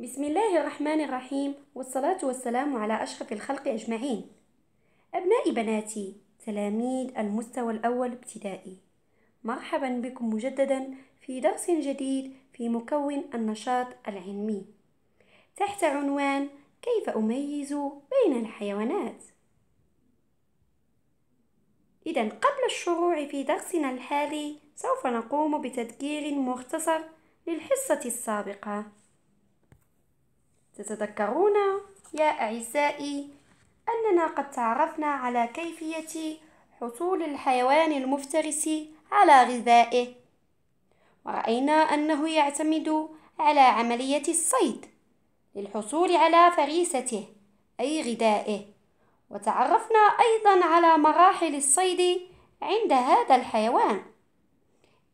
بسم الله الرحمن الرحيم والصلاة والسلام على أشرف الخلق أجمعين أبنائي بناتي تلاميذ المستوى الأول ابتدائي مرحبا بكم مجددا في درس جديد في مكون النشاط العلمي تحت عنوان كيف أميز بين الحيوانات إذا قبل الشروع في درسنا الحالي سوف نقوم بتذكير مختصر للحصة السابقة تتذكرون يا أعزائي أننا قد تعرفنا على كيفية حصول الحيوان المفترس على غذائه ورأينا أنه يعتمد على عملية الصيد للحصول على فريسته أي غذائه وتعرفنا أيضا على مراحل الصيد عند هذا الحيوان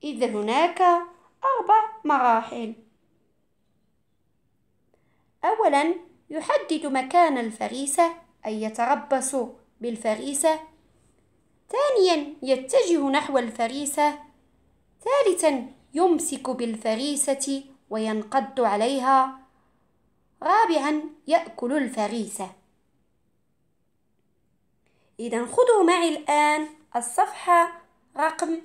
إذ هناك أربع مراحل أولا يحدد مكان الفريسة أي يتربص بالفريسة ثانيا يتجه نحو الفريسة ثالثا يمسك بالفريسة وينقض عليها رابعا يأكل الفريسة إذا خذوا معي الآن الصفحة رقم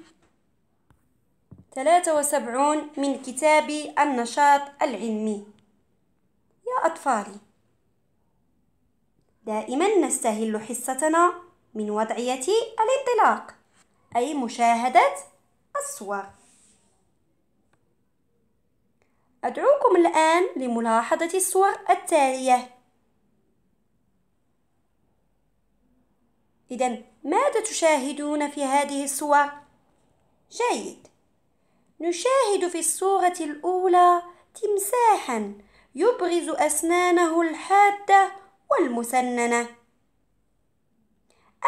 73 من كتاب النشاط العلمي الأطفال دائما نستهل حصتنا من وضعية الانطلاق أي مشاهدة الصور أدعوكم الآن لملاحظة الصور التالية إذا ماذا تشاهدون في هذه الصور؟ جيد نشاهد في الصورة الأولى تمساحا يبرز أسنانه الحادة والمسننة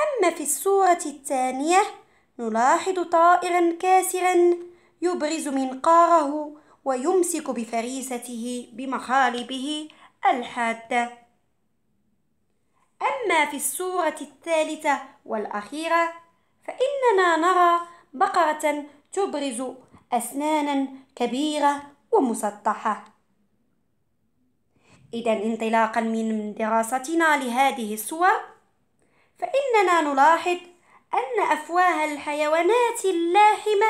أما في الصورة الثانية نلاحظ طائرا كاسرا يبرز منقاره ويمسك بفريسته بمخالبه الحادة أما في الصورة الثالثة والأخيرة فإننا نرى بقرة تبرز أسنانا كبيرة ومسطحة إذا انطلاقا من دراستنا لهذه الصور فإننا نلاحظ أن أفواه الحيوانات اللاحمة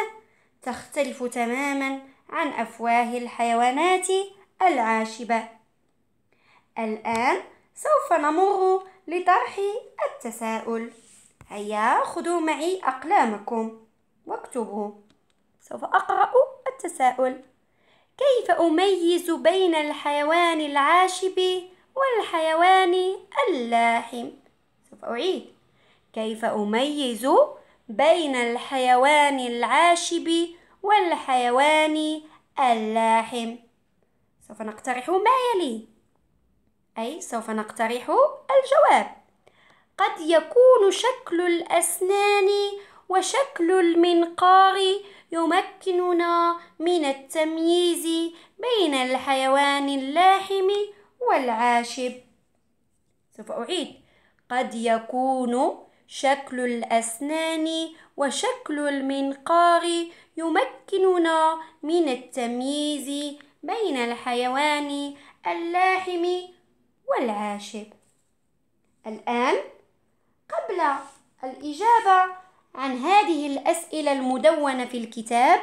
تختلف تماما عن أفواه الحيوانات العاشبة الآن سوف نمر لطرح التساؤل هيا خذوا معي أقلامكم واكتبوا سوف أقرأ التساؤل كيف أميز بين الحيوان العاشب والحيوان اللاحم سوف أعيد كيف أميز بين الحيوان العاشب والحيوان اللاحم سوف نقترح ما يلي أي سوف نقترح الجواب قد يكون شكل الأسنان وشكل المنقار يمكننا من التمييز بين الحيوان اللاحم والعاشب سوف أعيد قد يكون شكل الأسنان وشكل المنقار يمكننا من التمييز بين الحيوان اللاحم والعاشب الآن قبل الإجابة عن هذه الأسئلة المدونة في الكتاب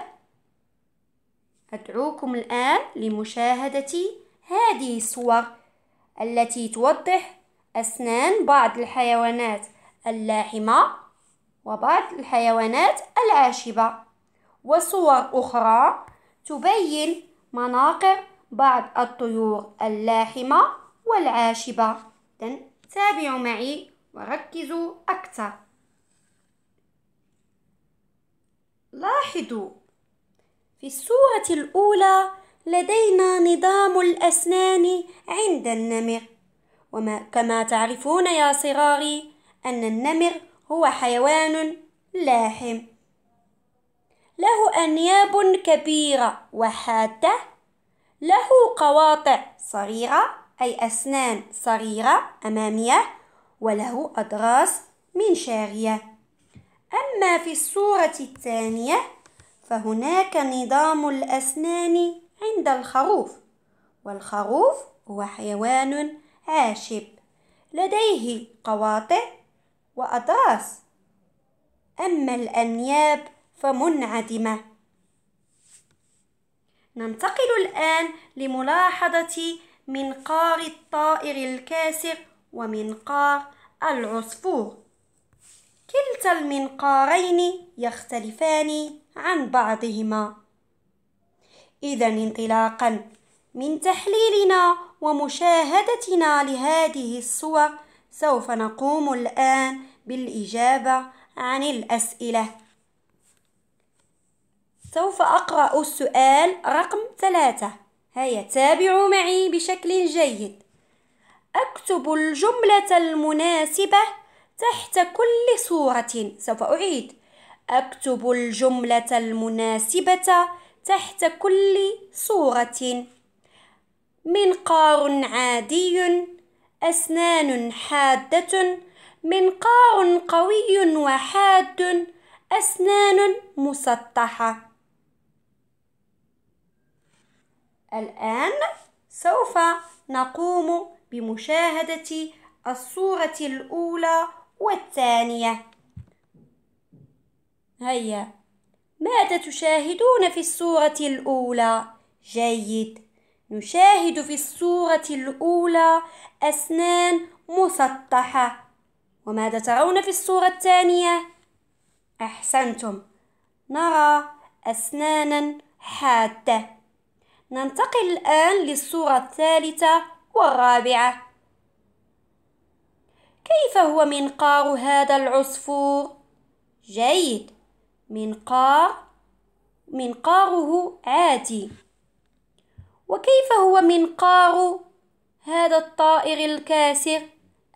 أدعوكم الآن لمشاهدة هذه الصور التي توضح أسنان بعض الحيوانات اللاحمة وبعض الحيوانات العاشبة وصور أخرى تبين مناقر بعض الطيور اللاحمة والعاشبة تابعوا معي وركزوا أكثر لاحظوا في الصورة الأولى لدينا نظام الأسنان عند النمر وما كما تعرفون يا صغاري أن النمر هو حيوان لاحم له أنياب كبيرة وحادة له قواطع صغيرة أي أسنان صغيرة أمامية وله أضراس منشارية أما في الصورة الثانية فهناك نظام الأسنان عند الخروف والخروف هو حيوان عاشب لديه قواطع وأضراس أما الأنياب فمنعدمة ننتقل الآن لملاحظة منقار الطائر الكاسر ومنقار العصفور كلتا المنقارين يختلفان عن بعضهما اذا انطلاقا من تحليلنا ومشاهدتنا لهذه الصور سوف نقوم الان بالاجابه عن الاسئله سوف اقرا السؤال رقم ثلاثه هيا تابعوا معي بشكل جيد اكتب الجمله المناسبه تحت كل صورة سوف أعيد أكتب الجملة المناسبة تحت كل صورة منقار عادي أسنان حادة منقار قوي وحاد أسنان مسطحة الآن سوف نقوم بمشاهدة الصورة الأولى والثانية هيا ماذا تشاهدون في الصورة الأولى؟ جيد نشاهد في الصورة الأولى أسنان مسطحة وماذا ترون في الصورة الثانية؟ أحسنتم نرى أسنانا حادة ننتقل الآن للصورة الثالثة والرابعة كيف هو منقار هذا العصفور جيد منقار منقاره عادي وكيف هو منقار هذا الطائر الكاسر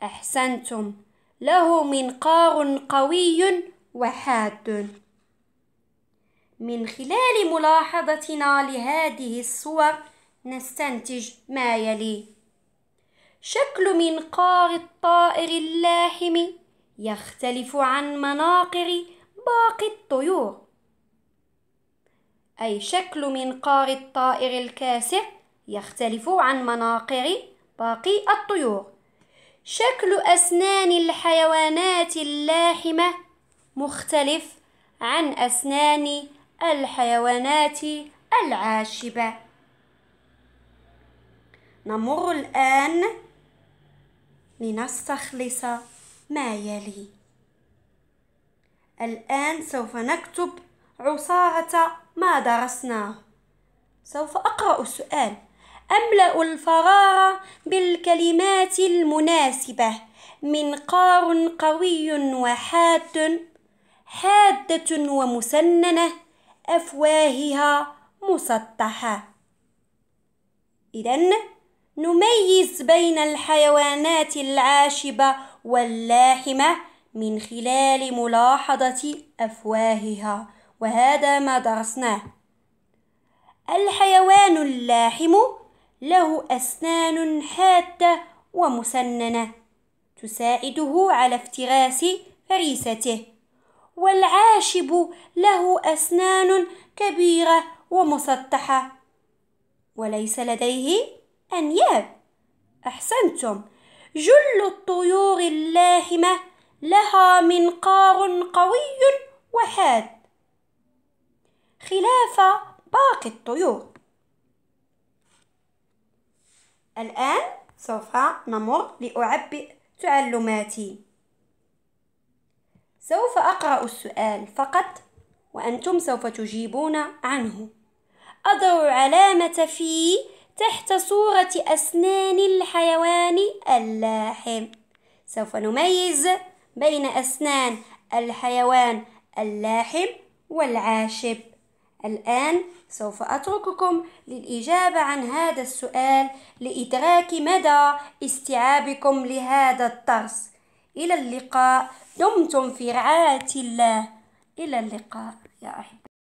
احسنتم له منقار قوي وحاد من خلال ملاحظتنا لهذه الصور نستنتج ما يلي شكل منقار الطائر اللاحم يختلف عن مناقر باقي الطيور أي شكل منقار الطائر الكاسر يختلف عن مناقر باقي الطيور شكل أسنان الحيوانات اللاحمة مختلف عن أسنان الحيوانات العاشبة نمر الآن لنستخلص ما يلي الآن سوف نكتب عصارة ما درسناه سوف أقرأ السؤال أملأ الفراغ بالكلمات المناسبة منقار قوي وحاد حادة ومسننة أفواهها مسطحة إذا نميز بين الحيوانات العاشبة واللاحمة من خلال ملاحظة أفواهها وهذا ما درسناه الحيوان اللاحم له أسنان حادة ومسننة تساعده على افتراس فريسته والعاشب له أسنان كبيرة ومسطحة وليس لديه أنياب أحسنتم جل الطيور اللاهمة لها منقار قوي وحاد خلاف باقي الطيور الآن سوف نمر لأعبئ تعلماتي سوف أقرأ السؤال فقط وأنتم سوف تجيبون عنه أضع علامة في تحت صورة أسنان الحيوان اللاحم سوف نميز بين أسنان الحيوان اللاحم والعاشب الآن سوف أترككم للإجابة عن هذا السؤال لإدراك مدى استيعابكم لهذا الدرس إلى اللقاء دمتم في رعاية الله إلى اللقاء يا أحبتي